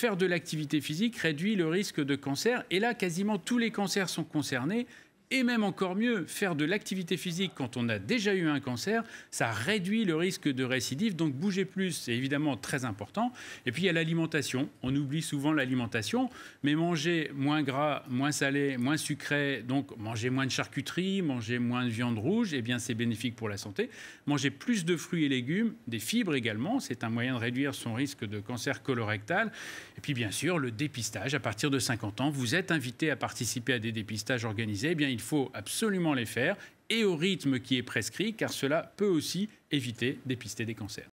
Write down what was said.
faire de l'activité physique réduit le risque de cancer. Et là, quasiment tous les cancers sont concernés, et même encore mieux, faire de l'activité physique quand on a déjà eu un cancer, ça réduit le risque de récidive. Donc bouger plus, c'est évidemment très important. Et puis il y a l'alimentation. On oublie souvent l'alimentation, mais manger moins gras, moins salé, moins sucré, donc manger moins de charcuterie, manger moins de viande rouge, et eh bien c'est bénéfique pour la santé. Manger plus de fruits et légumes, des fibres également, c'est un moyen de réduire son risque de cancer colorectal. Et puis bien sûr, le dépistage à partir de 50 ans, vous êtes invité à participer à des dépistages organisés. Eh bien, il il faut absolument les faire et au rythme qui est prescrit, car cela peut aussi éviter d'épister des cancers.